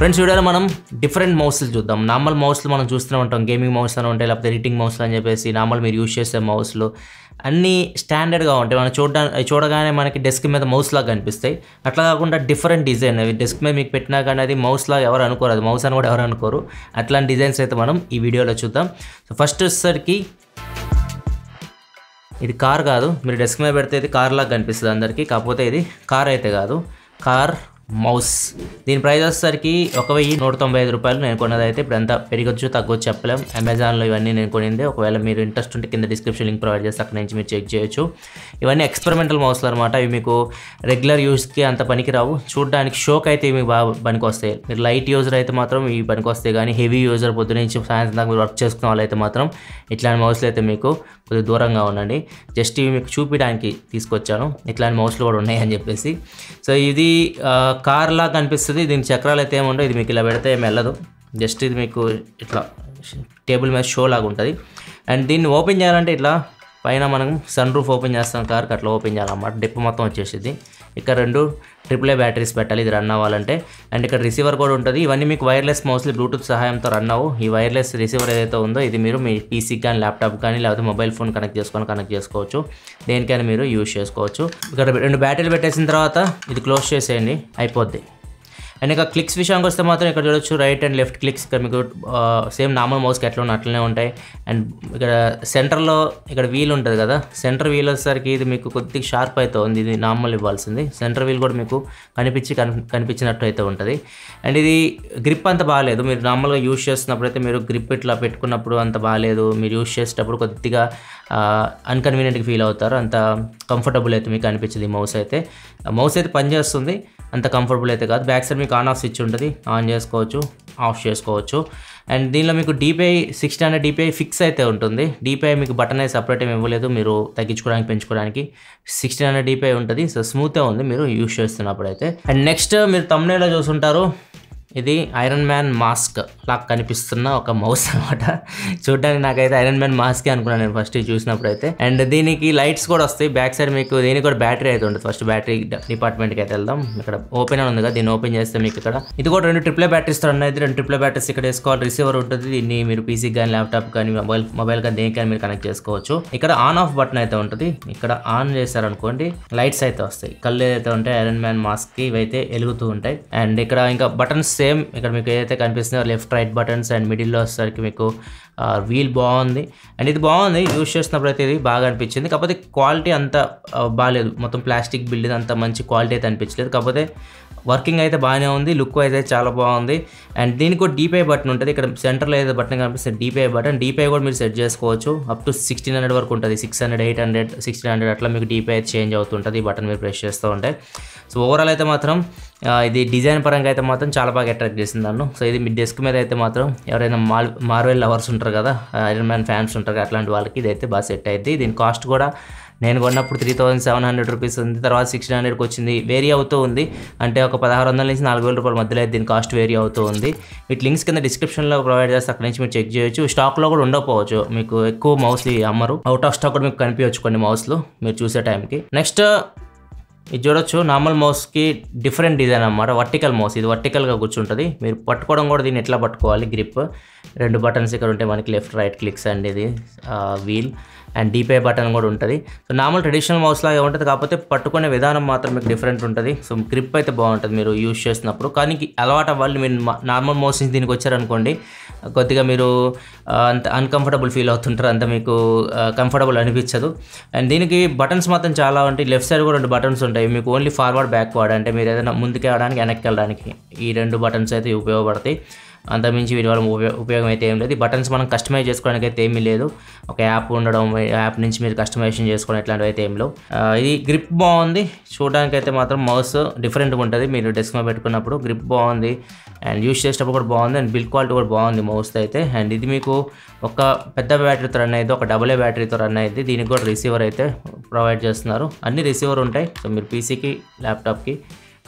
friends వీడియోలో మనం different మౌస్లు చూద్దాం నార్మల్ మౌస్లు మనం చూస్తూనే ఉంటాం గేమింగ్ మౌస్ అని ఉంటాయి లేకపోతే ఎడిటింగ్ మౌస్లు అని చెప్పేసి నార్మల్ మీరు యూస్ చేసే మౌస్లు అన్నీ స్టాండర్డ్గా ఉంటాయి మనం చూడడానికి చూడగానే మనకి డెస్క్ మీద మౌస్ లాగా కనిపిస్తాయి అట్లా కాకుండా డిఫరెంట్ డిజైన్ అవి డెస్క్ మీద మీకు పెట్టినా కానీ అది మౌస్ లాగా ఎవరు అనుకోరు అది మౌస్ అని కూడా ఎవరు అనుకోరు అట్లాంటి డిజైన్స్ అయితే మనం ఈ వీడియోలో చూద్దాం సో ఫస్ట్ వచ్చేసరికి ఇది కార్ కాదు మీరు డెస్క్ మీద పెడితే ఇది కార్ లాగా కనిపిస్తుంది అందరికీ కాకపోతే ఇది కార్ అయితే కాదు కార్ మౌస్ దీని ప్రైస్ వచ్చేసరికి ఒక వెయ్యి నూట తొంభై ఐదు రూపాయలు నేను కొన్నదైతే ఇప్పుడు అంతా పెరగచ్చు తగ్గొచ్చు చెప్పలేం అమెజాన్లో ఇవన్నీ నేను కొనింది ఒకవేళ మీరు ఇంట్రెస్ట్ ఉంటే కింద డిస్క్రిప్షన్ లింక్ ప్రొవైడ్ చేస్తే అక్కడ నుంచి మీరు చెక్ చేయొచ్చు ఇవన్నీ ఎక్స్పెరిమెంటల్ మౌస్లు అనమాట ఇవి మీకు రెగ్యులర్ యూస్కి అంత పనికి రావు చూడడానికి షోక్ అయితే ఇవి బాగా పనికి వస్తాయి మీరు లైట్ యూజర్ అయితే మాత్రం ఇవి పనికి వస్తాయి కానీ హెవీ యూజర్ పొద్దున నుంచి సాయంత్రం దాకా మీరు వర్క్ చేసుకున్న వాళ్ళైతే మాత్రం ఇట్లాంటి మౌస్లు అయితే మీకు కొద్దిగా దూరంగా ఉండండి జస్ట్ ఇవి మీకు చూపించడానికి తీసుకొచ్చాను ఇట్లాంటి మౌస్లు కూడా ఉన్నాయని చెప్పేసి సో ఇది కార్ లాగా కనిపిస్తుంది దీని చక్రాలు అయితే ఏముండవు ఇది మీకు ఇలా పెడితే ఏమి వెళ్ళదు జస్ట్ ఇది మీకు ఇట్లా టేబుల్ మీద షో లాగా ఉంటుంది అండ్ దీన్ని ఓపెన్ చేయాలంటే ఇట్లా పైన మనం సన్ రూఫ్ ఓపెన్ చేస్తాం కార్కి అట్లా ఓపెన్ చేయాలన్నమాట డిప్ మొత్తం వచ్చేసింది ఇక్కడ రెండు ట్రిప్లే బ్యాటరీస్ పెట్టాలి ఇది రన్ అవ్వాలంటే అండ్ ఇక్కడ రిసీవర్ కూడా ఉంటుంది ఇవన్నీ మీకు వైర్లెస్ మోస్ట్లీ బ్లూటూత్ సహాయంతో రన్ అవ్వు ఈ వైర్లెస్ రిసీవర్ ఏదైతే ఉందో ఇది మీరు మీ పీసీకి కానీ ల్యాప్టాప్ కానీ లేకపోతే మొబైల్ ఫోన్ కనెక్ట్ చేసుకొని కనెక్ట్ చేసుకోవచ్చు దేనికైనా మీరు యూజ్ చేసుకోవచ్చు ఇక్కడ రెండు బ్యాటరీలు పెట్టేసిన తర్వాత ఇది క్లోజ్ చేసేయండి అయిపోద్ది అండ్ ఇక క్లిక్స్ విషయానికి వస్తే మాత్రం ఇక్కడ చూడొచ్చు రైట్ అండ్ లెఫ్ట్ క్లిక్స్ ఇక్కడ మీకు సేమ్ నార్మల్ మౌస్ ఎట్లా ఉన్న అట్లనే ఉంటాయి అండ్ ఇక్కడ సెంటర్లో ఇక్కడ వీల్ ఉంటుంది కదా సెంటర్ వీల్ వచ్చేసరికి ఇది మీకు కొద్దిగా షార్ప్ అయితే ఉంది ఇది నార్మల్ ఇవ్వాల్సింది సెంటర్ వీల్ కూడా మీకు కనిపించి కనిపించినట్టు అయితే ఉంటుంది అండ్ ఇది గ్రిప్ అంత బాగాలేదు మీరు నార్మల్గా యూజ్ చేస్తున్నప్పుడు అయితే మీరు గ్రిప్ ఇట్లా పెట్టుకున్నప్పుడు అంత బాగాలేదు మీరు యూజ్ చేసేటప్పుడు కొద్దిగా అన్కన్వీనియంట్గా ఫీల్ అవుతారు అంత కంఫర్టబుల్ అయితే మీకు అనిపించింది మౌస్ అయితే మౌస్ అయితే పనిచేస్తుంది అంత కంఫర్టబుల్ అయితే కాదు బ్యాక్ సైడ్ మీకు ఆన్ ఆఫ్ స్విచ్ ఉంటుంది ఆన్ చేసుకోవచ్చు ఆఫ్ చేసుకోవచ్చు అండ్ దీనిలో మీకు DPI sixty hundred DPI fix అయితే ఉంటుంది డిపిఐ మీకు బటన్ అయితే సపరేట్ ఏమి ఇవ్వలేదు మీరు తగ్గించుకోవడానికి పెంచుకోవడానికి సిక్స్టీన్ హండ్రెడ్ డిపిఐ ఉంటుంది సో స్మూత్గా ఉంది మీరు యూస్ చేస్తున్నప్పుడు అయితే అండ్ నెక్స్ట్ మీరు తమ్నేలో చూసుంటారు ఇది ఐరన్ మ్యాన్ మాస్క్ నాకు కనిపిస్తున్న ఒక మౌస్ అనమాట చూడడానికి నాకైతే ఐరన్ మ్యాన్ మాస్క్ అనుకున్నాను నేను ఫస్ట్ చూసినప్పుడు అయితే అండ్ దీనికి లైట్స్ కూడా వస్తాయి బ్యాక్ సైడ్ మీకు దీనికి కూడా బ్యాటరీ అయితే ఉంటుంది ఫస్ట్ బ్యాటరీ డిపార్ట్మెంట్కి అయితే వెళ్దాం ఇక్కడ ఓపెన్ ఉంది కదా దీన్ని ఓపెన్ చేస్తే మీకు ఇక్కడ ఇది కూడా రెండు ట్రిప్లే బ్యాటరీస్ ఉన్నాయి రెండు ట్రిప్లే బ్యాటరీస్ ఇక్కడ వేసుకోవాలి రిసీవర్ ఉంటుంది దీన్ని మీరు పీసీ కానీ ల్యాప్టాప్ కానీ మొబైల్ మొబైల్ కానీ కానీ మీరు కనెక్ట్ చేసుకోవచ్చు ఇక్కడ ఆన్ ఆఫ్ బటన్ అయితే ఉంటుంది ఇక్కడ ఆన్ చేశారనుకోండి లైట్స్ అయితే వస్తాయి కళ్ళు ఏదైతే ఉంటాయి ఐరన్ మ్యాన్ మాస్క్ ఇవైతే వెలుగుతూ ఉంటాయి అండ్ ఇక్కడ ఇంకా బటన్స్ సేమ్ ఇక్కడ మీకు ఏదైతే కనిపిస్తుందో లెఫ్ట్ రైట్ బటన్స్ అండ్ మిడిల్లో వచ్చేసరికి మీకు వీల్ బాగుంది అండ్ ఇది బాగుంది యూస్ చేసినప్పుడు అయితే ఇది బాగా అనిపించింది కాకపోతే క్వాలిటీ అంత బాగాలేదు మొత్తం ప్లాస్టిక్ బిల్డింగ్ అంత మంచి క్వాలిటీ అయితే అనిపించలేదు కాకపోతే వర్కింగ్ అయితే బాగానే ఉంది లుక్ అయితే చాలా బాగుంది అండ్ దీనికి కూడా డీపై బటన్ ఉంటుంది ఇక్కడ సెంటర్లో ఏదో బటన్ కనిపిస్తుంది డీపై బటన్ డీపై కూడా మీరు సెట్ చేసుకోవచ్చు అప్ టు సిక్స్టీన్ హండ్రెడ్ వరకు ఉంటుంది six hundred eight hundred sixteen hundred అట్లా మీకు డీపై అయితే చేంజ్ అవుతుంటుంది ఈ బటన్ మీరు ప్రెస్ చేస్తూ ఉంటే సో ఓవరాల్ అయితే మాత్రం ఇది డిజైన్ పరంగా అయితే మాత్రం చాలా బాగా అట్రాక్ట్ చేసింది నన్ను సో ఇది మీ డెస్క్ మీద అయితే మాత్రం ఎవరైనా మాల్ మార్వెల్ లవర్స్ ఉంటారు కదా ఐరన్ మ్యాన్ ఫ్యాన్స్ ఉంటారు కదా అట్లాంటి వాళ్ళకి ఇది అయితే బాగా సెట్ అయింది దీని కాస్ట్ కూడా నేను కొన్నప్పుడు three thousand seven hundred rupees ఉంది తర్వాత సిక్స్టీన్ హండ్రెడ్కి వచ్చింది వేరీ అవుతూ ఉంది అంటే ఒక పదహారు వందల నుంచి నాలుగు వేల రూపాయల మధ్యలో దీని కాస్ట్ వేరీ అవుతూ ఉంది వీటి లింక్స్ కింద డిస్క్రిప్షన్లో ప్రొవైడ్ చేస్తే అక్కడ నుంచి మీరు చెక్ చేయొచ్చు స్టాక్లో కూడా ఉండకపోవచ్చు మీకు ఎక్కువ మౌస్లు అమ్మరు అవుట్ ఆఫ్ స్టాక్ కూడా మీకు కనిపించవచ్చు కొన్ని మౌస్లు మీరు చూసే టైంకి నెక్స్ట్ ఇది చూడొచ్చు నార్మల్ మౌస్కి డిఫరెంట్ డిజైన్ అనమాట వర్టికల్ మౌస్ ఇది వర్టికల్గా కూర్చుంటుంది మీరు పట్టుకోవడం కూడా దీన్ని ఎట్లా పట్టుకోవాలి గ్రిప్ రెండు బటన్స్ ఇక్కడ ఉంటాయి మనకి లెఫ్ట్ రైట్ క్లిక్స్ అండి ఇది వీల్ అండ్ డీపే బటన్ కూడా ఉంటుంది సో నార్మల్ ట్రెడిషనల్ మౌస్ లాగా ఉంటుంది కాకపోతే పట్టుకునే విధానం మాత్రం మీకు డిఫరెంట్ ఉంటుంది సో గ్రిప్ అయితే బాగుంటుంది మీరు యూజ్ చేసినప్పుడు కానీ అలవాటు వాళ్ళు మీరు నార్మల్ మౌస్ నుంచి దీనికి వచ్చారనుకోండి కొద్దిగా మీరు అంత అన్కంఫర్టబుల్ ఫీల్ అవుతుంటారు అంత మీకు కంఫర్టబుల్ అనిపించదు అండ్ దీనికి బటన్స్ మాత్రం చాలా ఉంటాయి లెఫ్ట్ సైడ్ కూడా రెండు బటన్స్ ఉంటాయి మీకు ఓన్లీ ఫార్వర్డ్ బ్యాక్వర్డ్ అంటే మీరు ఏదైనా ముందుకు వెళ్ళడానికి వెనక్కి వెళ్ళడానికి ఈ రెండు బటన్స్ అయితే ఉపయోగపడతాయి అంతమించి వీటి వల్ల ఉపయోగం అయితే ఏం లేదు బటన్స్ మనం కస్టమైజ్ చేసుకోవడానికి అయితే ఏమీ లేదు ఒక యాప్ ఉండడం యాప్ నుంచి మీరు కస్టమైజేషన్ చేసుకోవడం ఇట్లాంటివి అయితే ఏం లేవు ఇది గ్రిప్ బాగుంది చూడడానికి అయితే మాత్రం మౌస్ డిఫరెంట్గా ఉంటుంది మీరు డెస్క్ మీద పెట్టుకున్నప్పుడు గ్రిప్ బాగుంది అండ్ యూస్ చేసేటప్పుడు కూడా బాగుంది అండ్ బిల్డ్ క్వాలిటీ కూడా బాగుంది మౌస్ అయితే అండ్ ఇది మీకు ఒక పెద్ద బ్యాటరీతో రన్ అయితే ఒక డబుల్ ఏ బ్యాటరీతో రన్ అయితే దీనికి కూడా రిసీవర్ అయితే ప్రొవైడ్ చేస్తున్నారు అన్ని రిసీవర్ ఉంటాయి సో మీరు పీసీకి ల్యాప్టాప్కి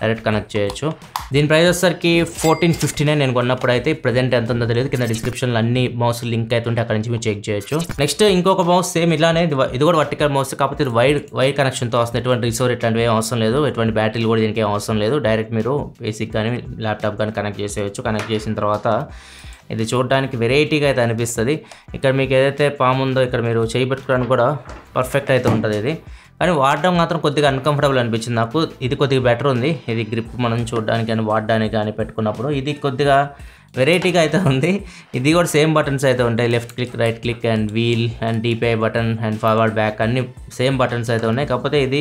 డైరెక్ట్ కనెక్ట్ చేయొచ్చు దీని ప్రైస్ వచ్చేసరికి ఫోర్టీన్ ఫిఫ్టీ నైన్ నేను కొన్నప్పుడు అయితే ప్రజెంట్ ఎంత ఉందో తెలియదు కింద డిస్క్రిప్షన్ అన్ని మౌస్ లింక్ అయితే ఉంటే అక్కడ నుంచి మీరు చెక్ చేయొచ్చు నెక్స్ట్ ఇంకొక మౌస్ సేమ్ ఇలానే ఇది కూడా వర్టికల్ మౌస్ కాకపోతే ఇది వైర్ కనెక్షన్ కనెక్షన్తో వస్తుంది ఎటువంటి రిసోర్ ఇట్లాంటివి ఏం అవసరం లేదు ఎటువంటి బ్యాటరీలు కూడా దీనికి ఏం అవసరం లేదు డైరెక్ట్ మీరు బేసిక్ కానీ ల్యాప్టాప్ కానీ కనెక్ట్ చేసేయచ్చు కనెక్ట్ చేసిన తర్వాత ఇది చూడడానికి వెరైటీగా అయితే అనిపిస్తుంది ఇక్కడ మీకు ఏదైతే పాము ఉందో ఇక్కడ మీరు చేయి పెట్టుకోవడానికి కూడా పర్ఫెక్ట్ అయితే ఉంటుంది ఇది కానీ వాడడం మాత్రం కొద్దిగా అన్కంఫర్టబుల్ అనిపించింది నాకు ఇది కొద్దిగా బెటర్ ఉంది ఇది గ్రిప్ మనం చూడడానికి కానీ వాడడానికి కానీ పెట్టుకున్నప్పుడు ఇది కొద్దిగా వెరైటీగా అయితే ఉంది ఇది కూడా సేమ్ బటన్స్ అయితే ఉంటాయి left click right click and wheel and DPI button and forward back అన్ని సేమ్ బటన్స్ అయితే ఉన్నాయి కాకపోతే ఇది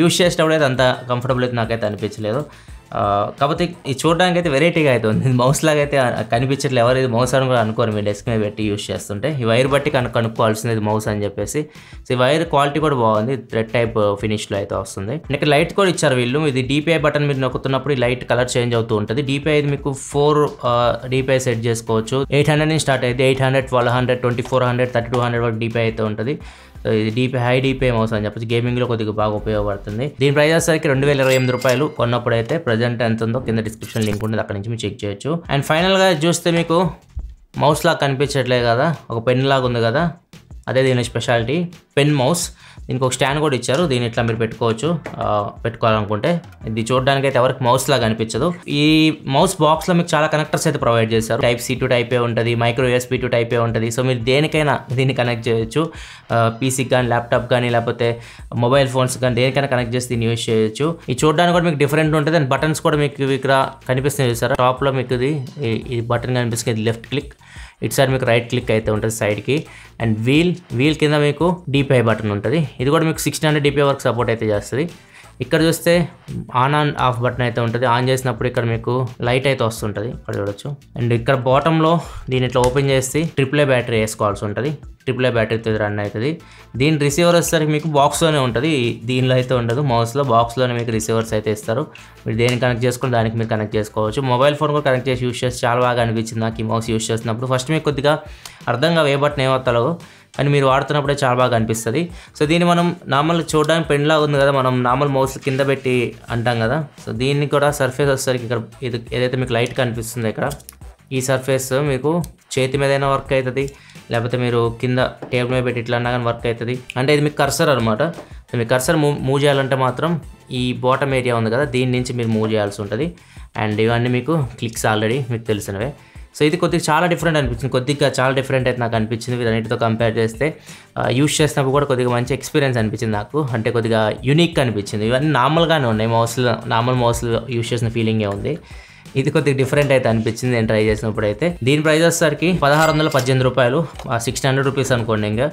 యూజ్ uh, చేసేటప్పుడు అయితే అంత కంఫర్టబుల్ అయితే నాకైతే అనిపించలేదు కాకపోతే ఇది చూడడానికి అయితే వెరైటీగా అయితే ఉంది మౌస్ లాగా అయితే కనిపించట్లేదు ఎవరు ఇది మౌస్ అని కూడా అనుకోరు మీ డెస్క్ మీద పెట్టి యూస్ చేస్తుంటే ఈ వైర్ బట్టి కను కనుక్కోవాల్సింది మౌస్ అని చెప్పేసి సో ఈ వైర్ క్వాలిటీ కూడా బాగుంది థ్రెడ్ టైప్ ఫినిష్లో అయితే వస్తుంది ఇక్కడ లైట్ కూడా ఇచ్చారు వీళ్ళు ఇది డిపిఐ బటన్ మీరు నొక్కుతున్నప్పుడు ఈ లైట్ కలర్ చేంజ్ అవుతూ ఉంటుంది డిపిఐ ఇది మీకు ఫోర్ డిపిఐ సెట్ చేసుకోవచ్చు ఎయిట్ హండ్రెడ్ నుంచి స్టార్ట్ అయితే eight hundred twelve hundred twenty four hundred thirty two hundred వరకు డిపిఐ అయితే ఉంటుంది ఇది డీపీ హై డీపీ అని అవసరం గేమింగ్ గేమింగ్లో కొద్దిగా బాగా ఉపయోగపడుతుంది దీని ప్రైస్ వచ్చేసరికి రెండు వేల ఇరవై ఎనిమిది రూపాయలు కొన్నప్పుడు అయితే ప్రజెంట్ ఎంత ఉందో కింద డిస్క్రిప్షన్ లింక్ ఉంటుంది అక్కడ నుంచి మీరు చెక్ చేయొచ్చు అండ్ ఫైనల్గా చూస్తే మీకు మౌస్ లాగా కనిపించట్లేదు కదా ఒక పెన్ లాగా ఉంది కదా అదే దీని స్పెషాలిటీ పెన్ మౌస్ దీనికి ఒక స్టాండ్ కూడా ఇచ్చారు దీని ఇట్లా మీరు పెట్టుకోవచ్చు పెట్టుకోవాలనుకుంటే ఇది చూడడానికి అయితే ఎవరికి మౌస్ లాగా అనిపించదు ఈ మౌస్ బాక్స్లో మీకు చాలా కనెక్టర్స్ అయితే ప్రొవైడ్ చేశారు type C to type A ఉంటుంది micro USB to type A ఉంటుంది సో మీరు దేనికైనా దీన్ని కనెక్ట్ చేయొచ్చు పీసీకి కానీ ల్యాప్టాప్ కానీ లేకపోతే మొబైల్ ఫోన్స్ కానీ దేనికైనా కనెక్ట్ చేసి దీన్ని యూజ్ చేయొచ్చు ఇది చూడడానికి కూడా మీకు డిఫరెంట్ ఉంటుంది అండ్ బటన్స్ కూడా మీకు ఇక్కడ కనిపిస్తుంది చూసారా లో మీకు ఇది ఈ బటన్ కనిపిస్తుంది లెఫ్ట్ క్లిక్ ఇటు సైడ్ మీకు రైట్ క్లిక్ అయితే ఉంటుంది సైడ్కి అండ్ వీల్ వీల్ కింద మీకు డిపిఐ బటన్ ఉంటుంది ఇది కూడా మీకు సిక్స్టీన్ హండ్రెడ్ డిపిఐ వరకు సపోర్ట్ అయితే చేస్తుంది ఇక్కడ చూస్తే ఆన్ ఆన్ ఆఫ్ బటన్ అయితే ఉంటుంది ఆన్ చేసినప్పుడు ఇక్కడ మీకు లైట్ అయితే వస్తుంటుంది ఇక్కడ చూడొచ్చు అండ్ ఇక్కడ బాటంలో దీని ఇట్లా ఓపెన్ చేసి ట్రిప్లే బ్యాటరీ వేసుకోవాల్సి ఉంటుంది ట్రిప్లే బ్యాటరీతో రన్ అవుతుంది దీని రిసీవర్ వచ్చేసరికి మీకు బాక్స్లోనే ఉంటుంది దీనిలో అయితే ఉండదు మౌస్లో బాక్స్లోనే మీకు రిసీవర్స్ అయితే ఇస్తారు మీరు దేనికి కనెక్ట్ చేసుకుని దానికి మీరు కనెక్ట్ చేసుకోవచ్చు మొబైల్ ఫోన్ కూడా కనెక్ట్ చేసి యూస్ చేసి చాలా బాగా అనిపించింది నాకు ఈ మౌస్ యూస్ చేసినప్పుడు ఫస్ట్ మీకు కొద్దిగా అర్థంగా కావు ఏ బటన్ ఏమవుతాలో అండ్ మీరు వాడుతున్నప్పుడే చాలా బాగా అనిపిస్తుంది సో దీన్ని మనం నార్మల్ చూడడానికి పెన్లా ఉంది కదా మనం నార్మల్ మౌస్ కింద పెట్టి అంటాం కదా సో దీన్ని కూడా సర్ఫేస్ వచ్చేసరికి ఇక్కడ ఇది ఏదైతే మీకు లైట్ కనిపిస్తుంది ఇక్కడ ఈ సర్ఫేస్ మీకు చేతి మీదైనా వర్క్ అవుతుంది లేకపోతే మీరు కింద టేబుల్ మీద పెట్టి ఇట్లా అన్నా కానీ వర్క్ అవుతుంది అంటే ఇది మీకు కర్సర్ అనమాట మీ కర్సర్ మూవ్ మూవ్ చేయాలంటే మాత్రం ఈ బాటమ్ ఏరియా ఉంది కదా దీని నుంచి మీరు మూవ్ చేయాల్సి ఉంటుంది అండ్ ఇవన్నీ మీకు క్లిక్స్ ఆల్రెడీ మీకు తెలిసినవే సో ఇది కొద్దిగా చాలా డిఫరెంట్ అనిపించింది కొద్దిగా చాలా డిఫరెంట్ అయితే నాకు అనిపించింది అన్నింటితో కంపేర్ చేస్తే యూస్ చేసినప్పుడు కూడా కొద్దిగా మంచి ఎక్స్పీరియన్స్ అనిపించింది నాకు అంటే కొద్దిగా యూనిక్ అనిపించింది ఇవన్నీ నార్మల్గానే ఉన్నాయి మౌస్లో నార్మల్ మౌస్లు యూస్ చేసిన ఫీలింగే ఉంది ఇది కొద్దిగా డిఫరెంట్ అయితే అనిపించింది నేను ట్రై చేసినప్పుడు అయితే దీని ప్రైస్ వచ్చేసరికి పదహారు వందల పద్దెనిమిది రూపాయలు సిక్స్టీ హండ్రెడ్ రూపీస్ అనుకోండి ఇంకా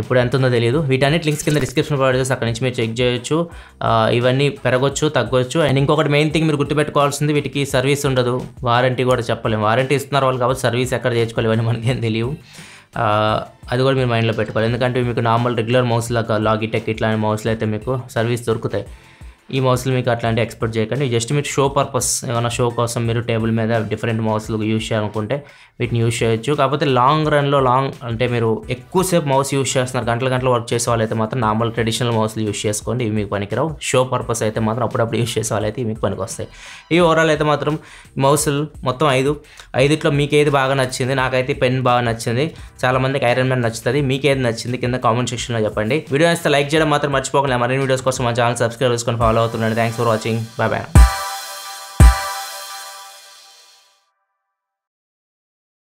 ఇప్పుడు ఎంత ఉందో తెలియదు వీటన్నిటి లింక్స్ కింద డిస్క్రిప్షన్ ప్రొవైడ్ చేసి అక్కడ నుంచి మీరు చెక్ చేయొచ్చు ఇవన్నీ పెరగొచ్చు తగ్గొచ్చు అండ్ ఇంకొకటి మెయిన్ థింగ్ మీరు గుర్తుపెట్టుకోవాల్సింది వీటికి సర్వీస్ ఉండదు వారంటీ కూడా చెప్పలేము వారంటీ ఇస్తున్నారు వాళ్ళు కాబట్టి సర్వీస్ ఎక్కడ చేసుకోవాలి ఇవన్నీ మనకేం తెలియవు అది కూడా మీరు మైండ్లో పెట్టుకోవాలి ఎందుకంటే మీకు నార్మల్ రెగ్యులర్ మౌస్ లాగా లాగిటెక్ ఇట్లాంటి మౌస్లు అయితే మీకు సర్వీస్ దొరుకుతాయి ఈ మౌస్లు మీకు అట్లాంటి ఎక్స్పెక్ట్ చేయకండి జస్ట్ మీరు షో పర్పస్ ఏమైనా షో కోసం మీరు టేబుల్ మీద డిఫరెంట్ మౌస్లు యూజ్ చేయాలనుకుంటే వీటిని యూజ్ చేయొచ్చు కాకపోతే లాంగ్ రన్లో లాంగ్ అంటే మీరు ఎక్కువసేపు మౌస్ యూజ్ చేస్తున్నారు గంటల గంటలు వర్క్ చేసే వాళ్ళైతే మాత్రం నార్మల్ ట్రెడిషనల్ మౌస్లు యూజ్ చేసుకోండి ఇవి మీకు పనికిరావు షో పర్పస్ అయితే మాత్రం అప్పుడప్పుడు యూజ్ చేసే వాళ్ళైతే ఇవి మీకు వస్తాయి ఈ ఓవరాల్ అయితే మాత్రం మౌసులు మొత్తం ఐదు ఐదుట్లో మీకు ఏది బాగా నచ్చింది నాకైతే పెన్ బాగా నచ్చింది చాలామందికి ఐరన్ మ్యాన్ నచ్చుతుంది మీకు ఏది నచ్చింది కింద కామెంట్ సెక్షన్లో చెప్పండి వీడియో అయితే లైక్ చేయడం మాత్రం మర్చిపోకుండా మరిన్ని వీడియోస్ కోసం మా ఛానల్ సబ్స్క్రైబ్ చేసుకొని ఫాలో ఫాలో అవుతుండండి thanks for watching bye bye